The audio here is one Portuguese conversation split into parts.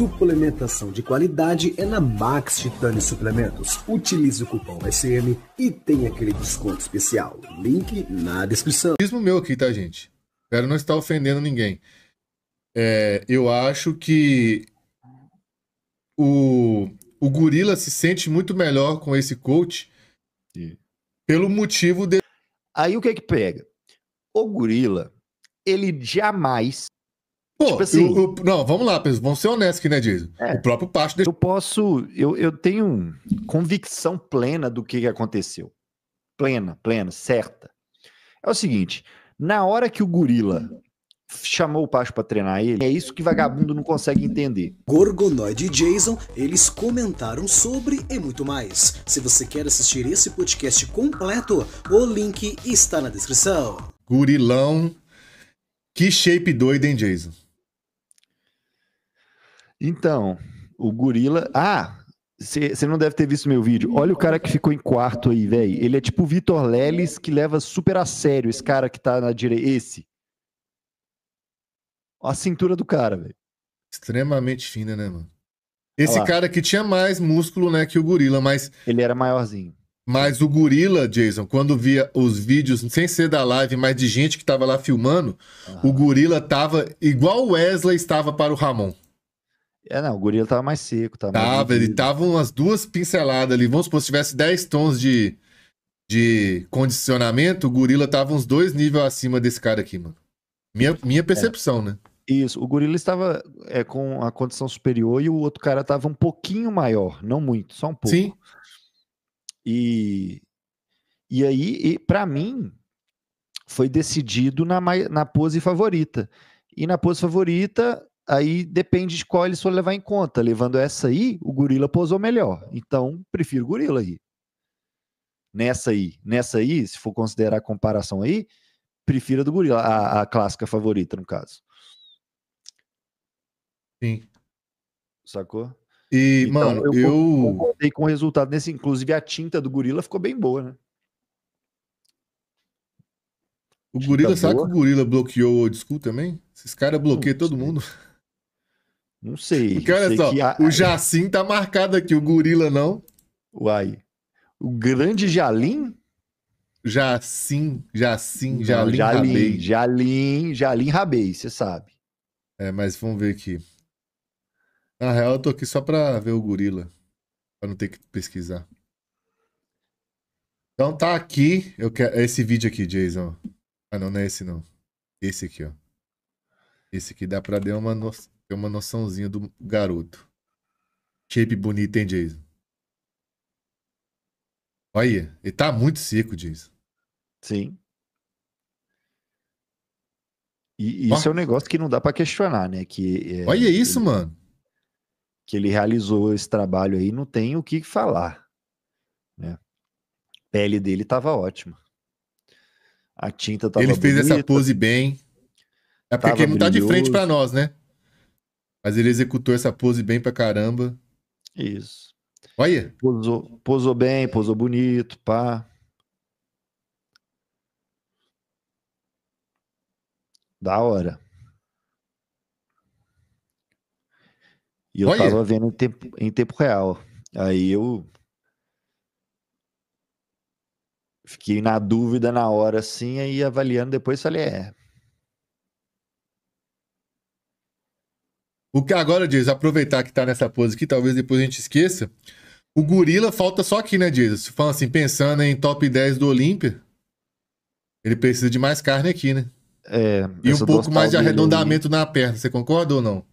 Suplementação de qualidade é na Max Titânio Suplementos. Utilize o cupom SM e tenha aquele desconto especial. Link na descrição. Mesmo meu aqui, tá, gente? Espero não estar ofendendo ninguém. É, eu acho que o, o gorila se sente muito melhor com esse coach Sim. pelo motivo de. Aí o que é que pega? O gorila, ele jamais Pô, tipo assim, eu, eu, não, vamos lá, vamos ser honestos aqui, né, Jason? É, o próprio Pacho Eu posso, eu, eu tenho convicção plena do que aconteceu. Plena, plena, certa. É o seguinte, na hora que o gorila chamou o Pacho para treinar ele, é isso que vagabundo não consegue entender. Gorgonoid e Jason, eles comentaram sobre e muito mais. Se você quer assistir esse podcast completo, o link está na descrição. Gurilão, que shape doido, hein, Jason? Então, o gorila. Ah! Você não deve ter visto meu vídeo. Olha o cara que ficou em quarto aí, velho. Ele é tipo o Vitor Leles, que leva super a sério esse cara que tá na direita. Esse. A cintura do cara, velho. Extremamente fina, né, mano? Esse cara que tinha mais músculo, né, que o gorila, mas. Ele era maiorzinho. Mas o gorila, Jason, quando via os vídeos, sem ser da live, mas de gente que tava lá filmando, ah. o gorila tava igual o Wesley estava para o Ramon. É, não, o gorila tava mais seco. Tava, tava mais ele tava umas duas pinceladas ali. Vamos supor, se tivesse 10 tons de, de condicionamento, o gorila tava uns dois níveis acima desse cara aqui, mano. Minha, minha percepção, é. né? Isso, o gorila estava é, com a condição superior e o outro cara tava um pouquinho maior, não muito, só um pouco. Sim. E, e aí, para mim, foi decidido na, na pose favorita. E na pose favorita, aí depende de qual eles for levar em conta. Levando essa aí, o gorila posou melhor. Então, prefiro gorila aí. Nessa aí, nessa aí, se for considerar a comparação aí, prefiro a do gorila, a, a clássica favorita, no caso. Sim. Sacou? E, então, mano, eu, eu... contei com o resultado nesse. Inclusive, a tinta do gorila ficou bem boa, né? O gorila, boa. será que o gorila bloqueou o old school também? Esses caras bloqueiam todo mundo. Não sei. Porque olha sei só, que... o Jacim tá marcado aqui, o gorila não. Uai. O grande Jalim? Jacim, Jacim, Jalim, Jalim Rabei. Jalim, Jalim Rabei, você sabe. É, mas vamos ver aqui. Na real, eu tô aqui só pra ver o gorila. Pra não ter que pesquisar. Então tá aqui. Eu quero... É esse vídeo aqui, Jason. Ah, não, não é esse não. Esse aqui, ó. Esse aqui dá pra dar uma noção. Tem uma noçãozinha do garoto. Shape bonito, hein, Jason? Olha, ele tá muito seco, Jason. Sim. E, isso é um negócio que não dá para questionar, né? Que, é, Olha isso, ele, mano. Que ele realizou esse trabalho aí, não tem o que falar. Né? A pele dele tava ótima. A tinta tava Ele fez bonita, essa pose bem. É porque ele não tá de frente para nós, né? Mas ele executou essa pose bem pra caramba. Isso. Olha. Posou, posou bem, posou bonito, pá. Da hora. E eu Olha. tava vendo em tempo, em tempo real. Aí eu fiquei na dúvida na hora assim, aí avaliando depois falei, é, O que agora, Dias, aproveitar que tá nessa pose aqui, talvez depois a gente esqueça. O gorila falta só aqui, né, Dias? fala assim, pensando em top 10 do Olímpia, ele precisa de mais carne aqui, né? É, e um pouco mais de arredondamento na perna, você concorda ou não?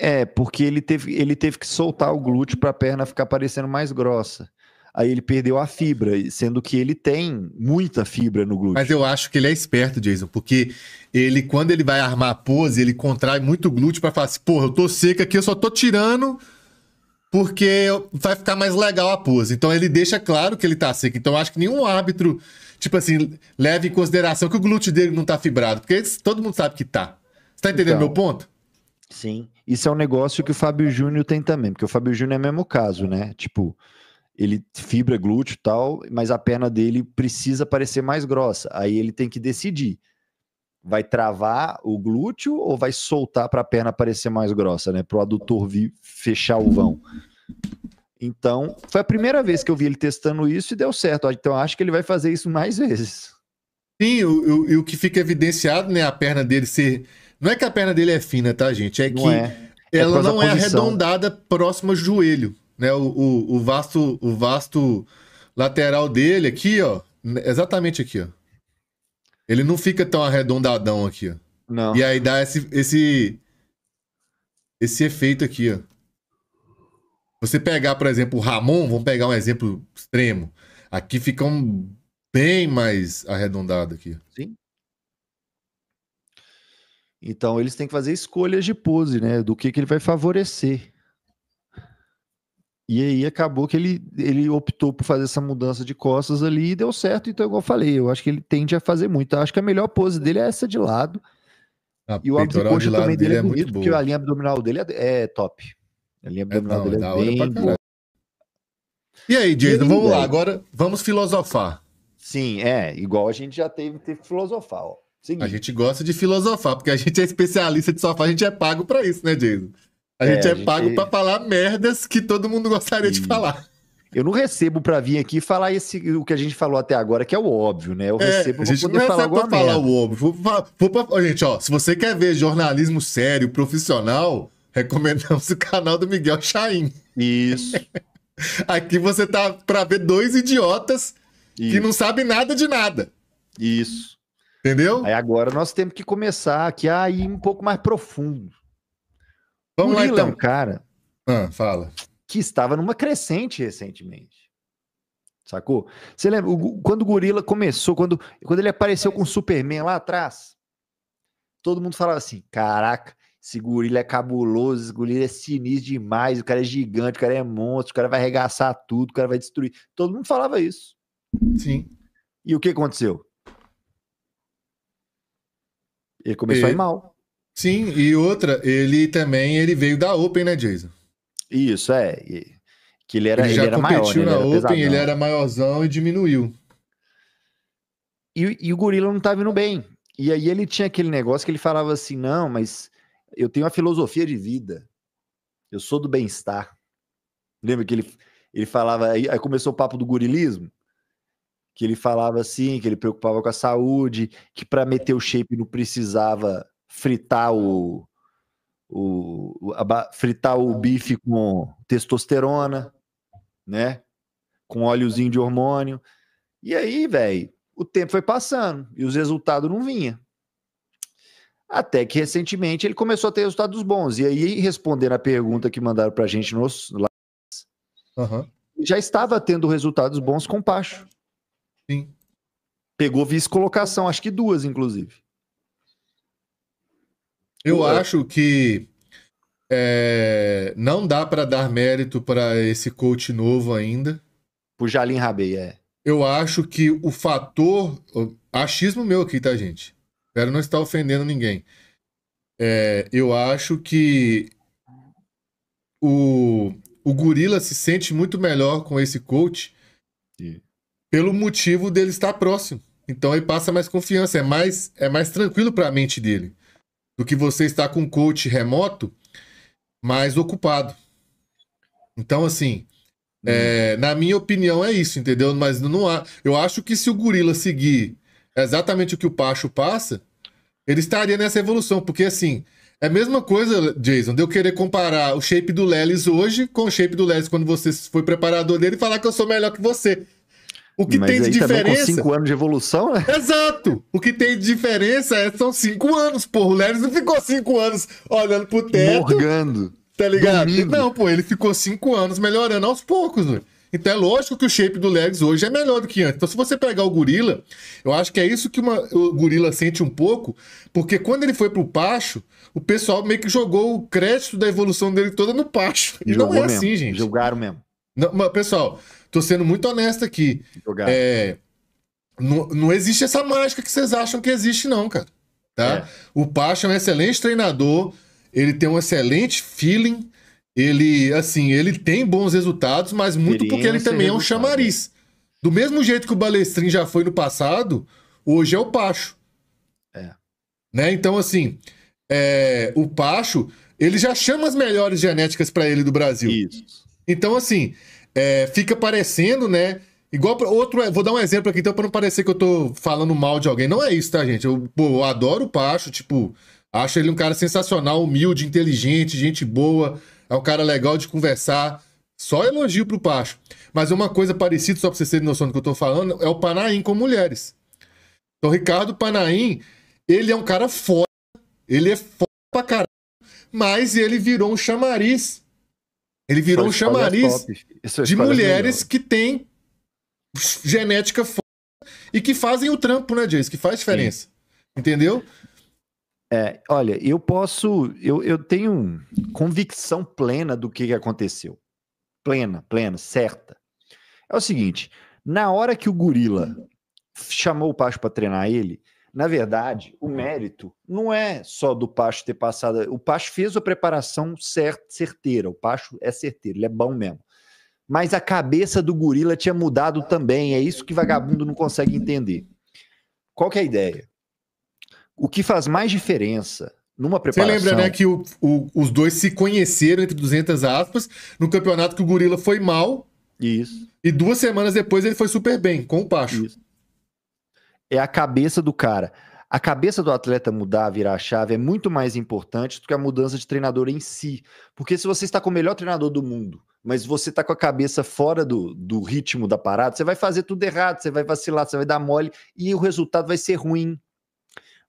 É, porque ele teve, ele teve que soltar o glúteo para a perna ficar parecendo mais grossa aí ele perdeu a fibra, sendo que ele tem muita fibra no glúteo. Mas eu acho que ele é esperto, Jason, porque ele, quando ele vai armar a pose, ele contrai muito o glúteo para falar assim, porra, eu tô seca aqui, eu só tô tirando porque vai ficar mais legal a pose. Então ele deixa claro que ele tá seco. Então eu acho que nenhum árbitro, tipo assim, leve em consideração que o glúteo dele não tá fibrado, porque todo mundo sabe que tá. Você tá entendendo então, meu ponto? Sim. Isso é um negócio que o Fábio Júnior tem também, porque o Fábio Júnior é o mesmo caso, né? Tipo, ele fibra glúteo e tal, mas a perna dele precisa parecer mais grossa. Aí ele tem que decidir. Vai travar o glúteo ou vai soltar para a perna parecer mais grossa, né? Para o adutor vir fechar o vão. Então, foi a primeira vez que eu vi ele testando isso e deu certo. Então, acho que ele vai fazer isso mais vezes. Sim, o, o, o que fica evidenciado, né? A perna dele ser. Não é que a perna dele é fina, tá, gente? É não que é. é ela é não é arredondada próxima ao joelho né? O, o, o, vasto, o vasto lateral dele aqui, ó, né, exatamente aqui, ó. Ele não fica tão arredondadão aqui, ó. Não. E aí dá esse, esse, esse efeito aqui, ó. Você pegar, por exemplo, o Ramon, vamos pegar um exemplo extremo. Aqui fica um bem mais arredondado aqui. Sim. Então eles têm que fazer escolhas de pose, né? Do que, que ele vai favorecer. E aí acabou que ele, ele optou por fazer essa mudança de costas ali e deu certo. Então, igual eu falei, eu acho que ele tende a fazer muito. Eu acho que a melhor pose dele é essa de lado. A ah, e o abdominal de dele, é, é bonito, muito bom porque a linha abdominal dele é, é top. A linha é, abdominal é, não, dele é, é bem boa. E aí, Jason, vamos lá. Agora vamos filosofar. Sim, é. Igual a gente já teve que filosofar. Ó. A gente gosta de filosofar, porque a gente é especialista de sofá, a gente é pago para isso, né, Jason? A é, gente é a pago gente... para falar merdas que todo mundo gostaria Sim. de falar. Eu não recebo para vir aqui falar esse, o que a gente falou até agora, que é o óbvio, né? Eu é, recebo pra poder falar alguma pra falar o óbvio. Vou, vou, vou, gente, ó, se você quer ver jornalismo sério, profissional, recomendamos o canal do Miguel Chaim. Isso. aqui você tá para ver dois idiotas Isso. que não sabem nada de nada. Isso. Entendeu? Aí agora nós temos que começar aqui a ir um pouco mais profundo. Vamos Murilo lá então. É um cara. Ah, fala. Que estava numa crescente recentemente. Sacou? Você lembra o, quando o Gorila começou, quando, quando ele apareceu com o Superman lá atrás? Todo mundo falava assim: caraca, esse gorila é cabuloso, esse gorila é sinistro demais, o cara é gigante, o cara é monstro, o cara vai arregaçar tudo, o cara vai destruir. Todo mundo falava isso. Sim. E o que aconteceu? Ele começou a ir mal. Sim, e outra, ele também ele veio da Open, né, Jason? Isso, é. Que ele era, ele já ele era competiu na Open, ele era maiorzão e diminuiu. E, e o gorila não estava vindo bem. E aí ele tinha aquele negócio que ele falava assim: não, mas eu tenho uma filosofia de vida. Eu sou do bem-estar. Lembra que ele, ele falava, aí, aí começou o papo do gorilismo? Que ele falava assim, que ele preocupava com a saúde, que para meter o shape não precisava fritar o, o a, fritar o bife com testosterona, né? Com óleozinho de hormônio. E aí, velho, o tempo foi passando e os resultados não vinham. Até que recentemente ele começou a ter resultados bons. E aí, respondendo a pergunta que mandaram pra gente nos, uhum. já estava tendo resultados bons com Pacho. Sim. Pegou vice-colocação, acho que duas, inclusive. Eu Ué. acho que é, não dá para dar mérito para esse coach novo ainda. Pro Jalim Rabei, é. Eu acho que o fator. Achismo meu aqui, tá, gente? Espero não estar ofendendo ninguém. É, eu acho que o, o gorila se sente muito melhor com esse coach Sim. pelo motivo dele estar próximo. Então ele passa mais confiança, é mais, é mais tranquilo para a mente dele do que você estar com um coach remoto, mais ocupado. Então, assim, hum. é, na minha opinião é isso, entendeu? Mas não há. Eu acho que se o gorila seguir exatamente o que o Pacho passa, ele estaria nessa evolução, porque assim. É a mesma coisa, Jason, de eu querer comparar o shape do Lelis hoje com o shape do Lelis quando você foi preparador dele e falar que eu sou melhor que você. O que Mas tem de diferença. Com cinco anos de evolução, né? Exato! O que tem de diferença é, são cinco anos, porra. O Leves não ficou cinco anos olhando pro teto. Morgando. Tá ligado? Dormindo. Não, pô, ele ficou cinco anos melhorando aos poucos, velho. Então é lógico que o shape do Legs hoje é melhor do que antes. Então, se você pegar o gorila, eu acho que é isso que uma, o gorila sente um pouco, porque quando ele foi pro Pacho, o pessoal meio que jogou o crédito da evolução dele toda no Pacho. E jogou não é assim, mesmo. assim, gente. Jogaram mesmo. Não, mas, pessoal, tô sendo muito honesto aqui. É, não, não existe essa mágica que vocês acham que existe, não, cara. Tá? É. O Pacha é um excelente treinador, ele tem um excelente feeling, ele, assim, ele tem bons resultados, mas muito porque ele também é um chamariz. Do mesmo jeito que o Balestrin já foi no passado, hoje é o Pacho. É. Né? Então, assim, é, o Pacho, ele já chama as melhores genéticas para ele do Brasil. Isso. Então, assim, é, fica parecendo, né? Igual pra, outro, é, vou dar um exemplo aqui então para não parecer que eu tô falando mal de alguém. Não é isso, tá, gente? Eu, pô, eu adoro o Pacho, tipo, acho ele um cara sensacional, humilde, inteligente, gente boa, é um cara legal de conversar. Só elogio pro Pacho. Mas uma coisa parecida, só para vocês terem noção do que eu tô falando, é o Panaim com mulheres. Então, Ricardo Panaim, ele é um cara foda, ele é foda pra caralho, mas ele virou um chamariz ele virou um chamariz de mulheres melhor. que têm genética foda e que fazem o trampo, né, Jace? Que faz diferença. Sim. Entendeu? É, olha, eu posso. Eu, eu tenho convicção plena do que aconteceu. Plena, plena, certa. É o seguinte: na hora que o gorila chamou o Pacho para treinar ele, na verdade, o uhum. mérito não é só do Pacho ter passado. O Pacho fez a preparação certeira. O Pacho é certeiro, ele é bom mesmo. Mas a cabeça do gorila tinha mudado também. É isso que vagabundo não consegue entender. Qual que é a ideia? O que faz mais diferença numa preparação. Você lembra, né, que o, o, os dois se conheceram entre 200 aspas no campeonato que o gorila foi mal. Isso. E duas semanas depois ele foi super bem com o Pacho. Isso é a cabeça do cara. A cabeça do atleta mudar, virar a chave, é muito mais importante do que a mudança de treinador em si. Porque se você está com o melhor treinador do mundo, mas você está com a cabeça fora do, do ritmo da parada, você vai fazer tudo errado, você vai vacilar, você vai dar mole e o resultado vai ser ruim.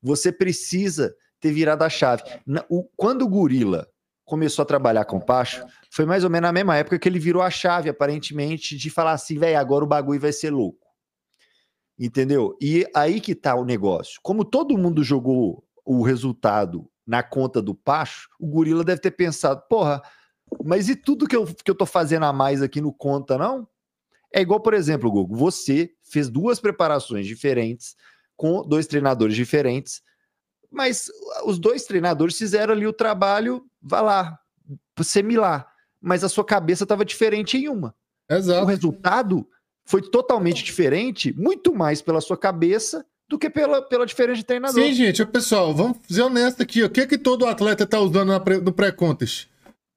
Você precisa ter virado a chave. o, quando o Gorila começou a trabalhar com o Pacho, foi mais ou menos na mesma época que ele virou a chave, aparentemente, de falar assim, velho, agora o bagulho vai ser louco. Entendeu? E aí que tá o negócio. Como todo mundo jogou o resultado na conta do Pacho, o gorila deve ter pensado, porra, mas e tudo que eu, que eu tô fazendo a mais aqui no conta, não? É igual, por exemplo, Gogo, você fez duas preparações diferentes com dois treinadores diferentes, mas os dois treinadores fizeram ali o trabalho, vá lá, semilar, mas a sua cabeça estava diferente em uma. Exato. O resultado foi totalmente diferente, muito mais pela sua cabeça do que pela, pela diferença de treinador. Sim, gente, pessoal, vamos ser honesto aqui. O que é que todo atleta tá usando no pré-contest?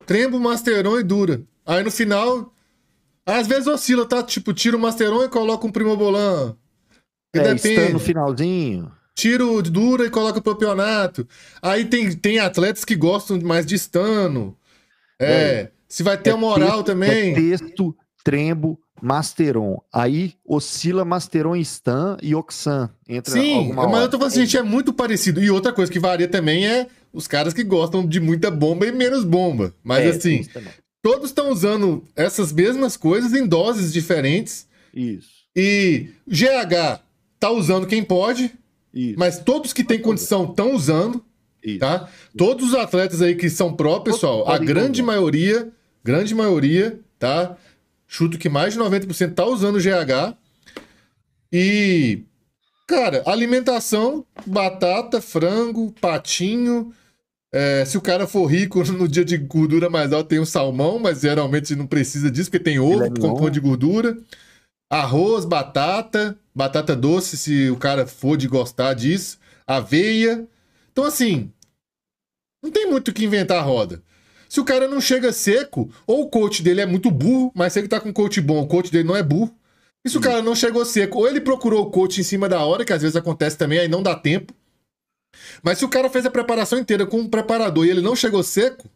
Trembo, masteron e dura. Aí no final, às vezes oscila, tá? Tipo, tira o masteron e coloca um primobolan. É, depende. no finalzinho. Tira o dura e coloca o campeonato. Aí tem, tem atletas que gostam mais de Estando. É, é. Se vai ter é moral texto, também. É texto, trembo, Masteron. Aí oscila Masteron Stan e Oxan. Entra Sim, mas hora. eu tô falando assim, gente, é muito parecido. E outra coisa que varia também é os caras que gostam de muita bomba e menos bomba. Mas é, assim, todos estão usando essas mesmas coisas em doses diferentes. Isso. E GH tá usando quem pode, Isso. mas todos que têm condição estão usando. Isso. Tá? Isso. Todos os atletas aí que são pró, pessoal, a grande maioria, grande maioria, tá? Chuto que mais de 90% tá usando GH. E, cara, alimentação, batata, frango, patinho. É, se o cara for rico no dia de gordura mais alta, tem um salmão, mas geralmente não precisa disso, porque tem ovo, com pão de gordura. Arroz, batata, batata doce, se o cara for de gostar disso. Aveia. Então, assim, não tem muito o que inventar a roda. Se o cara não chega seco, ou o coach dele é muito burro, mas se ele tá com um coach bom, o coach dele não é burro. E se o uhum. cara não chegou seco, ou ele procurou o coach em cima da hora, que às vezes acontece também, aí não dá tempo. Mas se o cara fez a preparação inteira com um preparador e ele não chegou seco.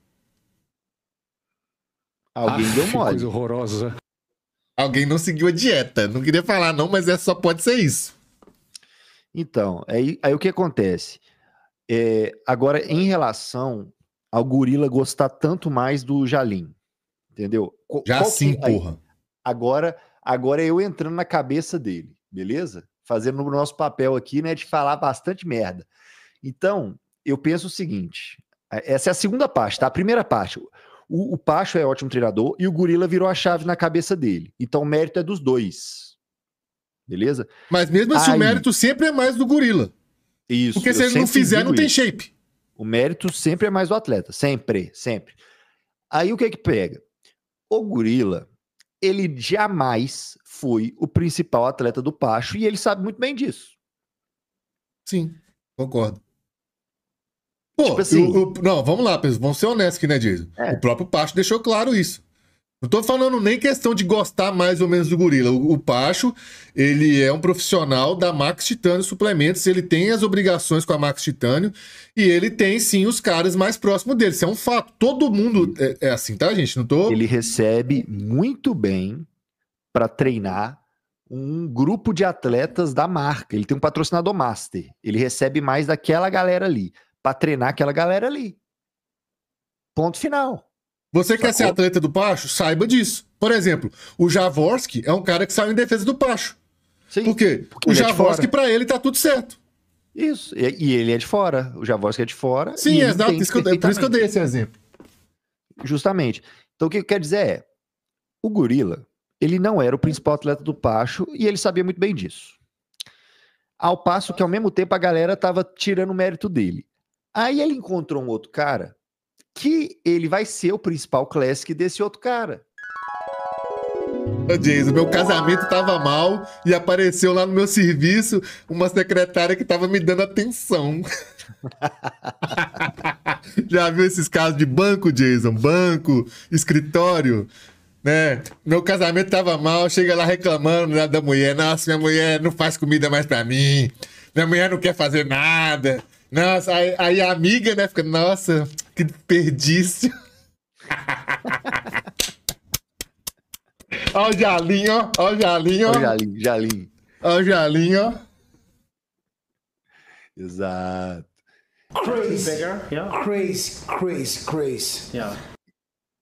Alguém ah, deu mole. Coisa horrorosa. Alguém não seguiu a dieta. Não queria falar, não, mas é, só pode ser isso. Então, aí, aí o que acontece? É, agora, em relação ao gorila gostar tanto mais do Jalim. Entendeu? Qual, Já qual sim, que... porra. Agora, agora é eu entrando na cabeça dele, beleza? Fazendo o nosso papel aqui, né, de falar bastante merda. Então, eu penso o seguinte: essa é a segunda parte, tá? A primeira parte. O, o Pacho é ótimo treinador e o Gorila virou a chave na cabeça dele. Então, o mérito é dos dois. Beleza? Mas mesmo assim, Aí... o mérito sempre é mais do Gorila. Isso. Porque se ele não fizer, não isso. tem shape. O mérito sempre é mais do atleta, sempre, sempre. Aí o que é que pega? O gorila, ele jamais foi o principal atleta do Pacho e ele sabe muito bem disso. Sim, concordo. Tipo Pô, tipo assim, eu, eu, não, vamos lá, vamos ser honestos aqui, né, Diz? É. O próprio Pacho deixou claro isso. Não tô falando nem questão de gostar mais ou menos do gorila. O, o Pacho, ele é um profissional da Max Titânio Suplementos, ele tem as obrigações com a Max Titânio e ele tem sim os caras mais próximos dele. Isso é um fato. Todo mundo é, é assim, tá, gente? Não tô. Ele recebe muito bem para treinar um grupo de atletas da marca. Ele tem um patrocinador master. Ele recebe mais daquela galera ali para treinar aquela galera ali. Ponto final. Você Sacou? quer ser atleta do Pacho? Saiba disso. Por exemplo, o Javorski é um cara que saiu em defesa do Pacho. Sim, Por quê? O Javorski, é para ele, tá tudo certo. Isso. E, ele é de fora. O Javorski é de fora. Sim, exato. É por isso que eu dei esse exemplo. Justamente. Então, o que eu quero dizer é: o Gorila, ele não era o principal atleta do Pacho e ele sabia muito bem disso. Ao passo que, ao mesmo tempo, a galera tava tirando o mérito dele. Aí ele encontrou um outro cara que ele vai ser o principal classic desse outro cara. Jason, meu casamento tava mal e apareceu lá no meu serviço uma secretária que tava me dando atenção. Já viu esses casos de banco, Jason? Banco, escritório, né? Meu casamento tava mal, chega lá reclamando né, da mulher. Nossa, minha mulher não faz comida mais pra mim. Minha mulher não quer fazer nada. Nossa, aí, aí a amiga, né, fica, nossa, desperdício. Tipo, Olha o Jalinho, ó. o Jalinho. Olha o Jalinho, o Jalinho, Exato. Crazy. Yeah. Crazy, crazy, crazy. Yeah.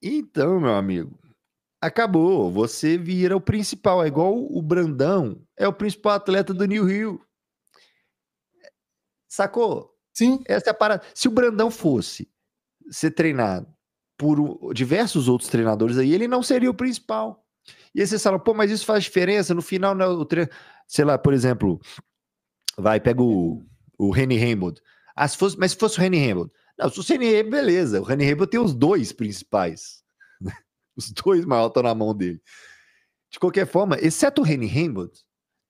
Então, meu amigo, acabou. Você vira o principal. É igual o Brandão. É o principal atleta do New Rio. Sacou? Sim. Essa é a parada. Se o Brandão fosse ser treinado por diversos outros treinadores aí, ele não seria o principal. E aí você fala, pô, mas isso faz diferença no final, né? O tre... Sei lá, por exemplo, vai, pega o, o Rene Raymond. Ah, se fosse, mas se fosse o Rene Raymond. Não, se fosse o Rene Raymond, beleza. O Rene Raymond tem os dois principais. Né, os dois maiores estão na mão dele. De qualquer forma, exceto o Rene Raymond,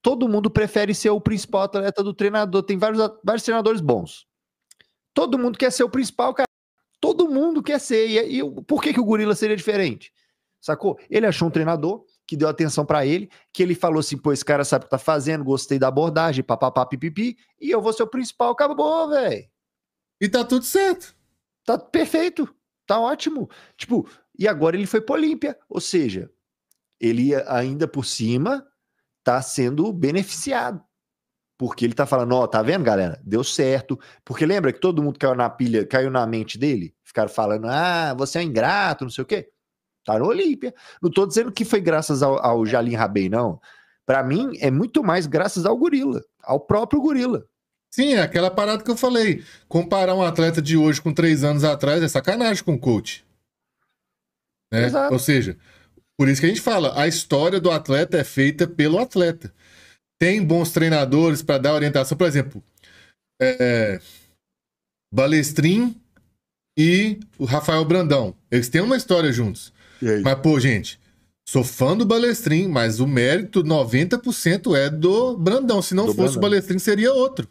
todo mundo prefere ser o principal atleta do treinador. Tem vários, vários treinadores bons. Todo mundo quer ser o principal, cara todo mundo quer ser. E, é, e por que, que o gorila seria diferente? Sacou? Ele achou um treinador que deu atenção para ele, que ele falou assim: pô, esse cara sabe o que tá fazendo, gostei da abordagem, papapá, pipipi, e eu vou ser o principal, acabou, velho. E tá tudo certo. Tá perfeito, tá ótimo. Tipo, e agora ele foi pro Olímpia, ou seja, ele ainda por cima tá sendo beneficiado. Porque ele tá falando, ó, tá vendo, galera? Deu certo. Porque lembra que todo mundo caiu na pilha, caiu na mente dele? Ficaram falando, ah, você é ingrato, não sei o quê. Tá no Olímpia. Não tô dizendo que foi graças ao, ao Jalim Rabei, não. Para mim, é muito mais graças ao gorila, ao próprio gorila. Sim, é aquela parada que eu falei. Comparar um atleta de hoje com três anos atrás é sacanagem com o coach. Né? Exato. Ou seja, por isso que a gente fala, a história do atleta é feita pelo atleta tem bons treinadores para dar orientação. Por exemplo, é, é, Balestrin e o Rafael Brandão. Eles têm uma história juntos. Mas, pô, gente, sou fã do Balestrin, mas o mérito 90% é do Brandão. Se não do fosse Brandão. o Balestrin, seria outro.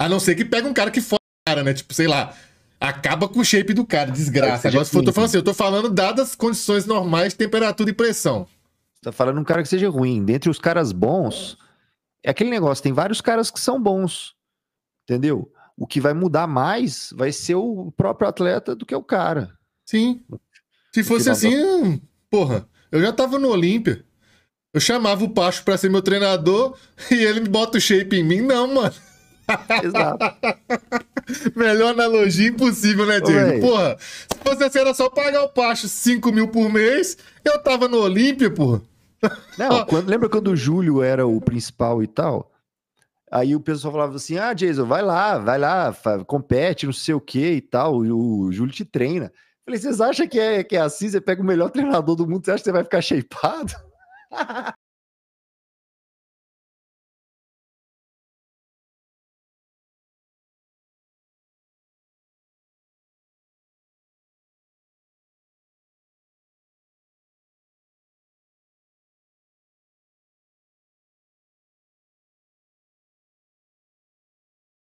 A não ser que pega um cara que fora cara, né? Tipo, sei lá, acaba com o shape do cara, desgraça. É, Agora, se for, tô falando assim, eu tô falando dadas condições normais, de temperatura e pressão. Você tá falando um cara que seja ruim. Dentre os caras bons, é aquele negócio, tem vários caras que são bons. Entendeu? O que vai mudar mais vai ser o próprio atleta do que o cara. Sim. Se fosse assim, hum, porra, eu já tava no Olímpia. Eu chamava o Pacho para ser meu treinador e ele bota o shape em mim. Não, mano. Exato. Melhor analogia impossível, né, Diego? Porra, se fosse assim, era só pagar o Pacho 5 mil por mês, eu tava no Olímpia, porra. Não, quando, lembra quando o Júlio era o principal e tal? Aí o pessoal falava assim: ah, Jason, vai lá, vai lá, compete, não sei o que e tal. E o Júlio te treina. Falei, vocês acham que é, que é assim? Você pega o melhor treinador do mundo, você acha que você vai ficar shapeado?